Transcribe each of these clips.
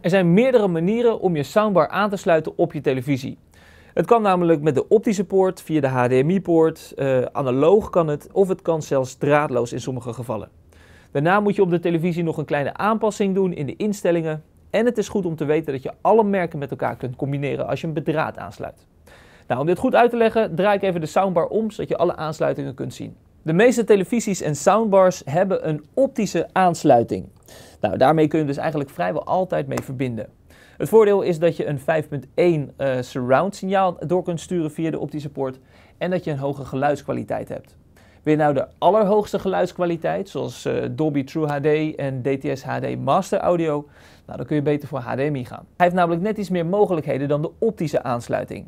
Er zijn meerdere manieren om je soundbar aan te sluiten op je televisie. Het kan namelijk met de optische poort, via de HDMI-poort, uh, eh, analoog kan het, of het kan zelfs draadloos in sommige gevallen. Daarna moet je op de televisie nog een kleine aanpassing doen in de instellingen. En het is goed om te weten dat je alle merken met elkaar kunt combineren als je een bedraad aansluit. Nou, om dit goed uit te leggen, draai ik even de soundbar om zodat je alle aansluitingen kunt zien. De meeste televisies en soundbars hebben een optische aansluiting. Nou, daarmee kun je dus eigenlijk vrijwel altijd mee verbinden. Het voordeel is dat je een 5.1 eh, surround signaal door kunt sturen via de optische poort en dat je een hoge geluidskwaliteit hebt. Wil je nou de allerhoogste geluidskwaliteit, zoals uh, Dolby True HD en DTS HD Master Audio, nou, dan kun je beter voor HDMI gaan. Hij heeft namelijk net iets meer mogelijkheden dan de optische aansluiting.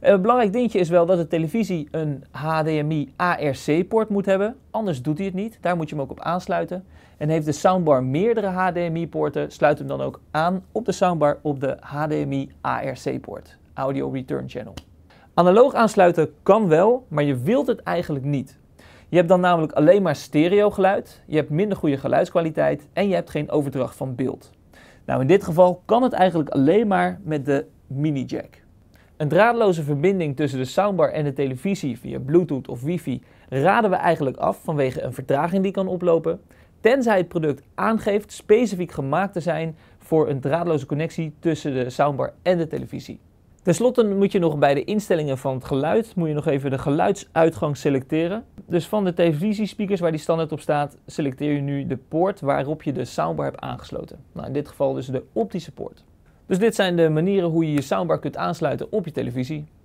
Een belangrijk dingetje is wel dat de televisie een HDMI ARC-poort moet hebben. Anders doet hij het niet. Daar moet je hem ook op aansluiten. En heeft de soundbar meerdere HDMI-poorten, sluit hem dan ook aan op de soundbar op de HDMI ARC-poort. Audio Return Channel. Analoog aansluiten kan wel, maar je wilt het eigenlijk niet. Je hebt dan namelijk alleen maar stereo geluid, je hebt minder goede geluidskwaliteit en je hebt geen overdracht van beeld. Nou, in dit geval kan het eigenlijk alleen maar met de mini-jack. Een draadloze verbinding tussen de soundbar en de televisie via Bluetooth of wifi raden we eigenlijk af vanwege een vertraging die kan oplopen, tenzij het product aangeeft specifiek gemaakt te zijn voor een draadloze connectie tussen de soundbar en de televisie. Ten slotte moet je nog bij de instellingen van het geluid moet je nog even de geluidsuitgang selecteren. Dus van de televisiespeakers waar die standaard op staat, selecteer je nu de poort waarop je de soundbar hebt aangesloten. Nou, in dit geval dus de optische poort. Dus dit zijn de manieren hoe je je soundbar kunt aansluiten op je televisie.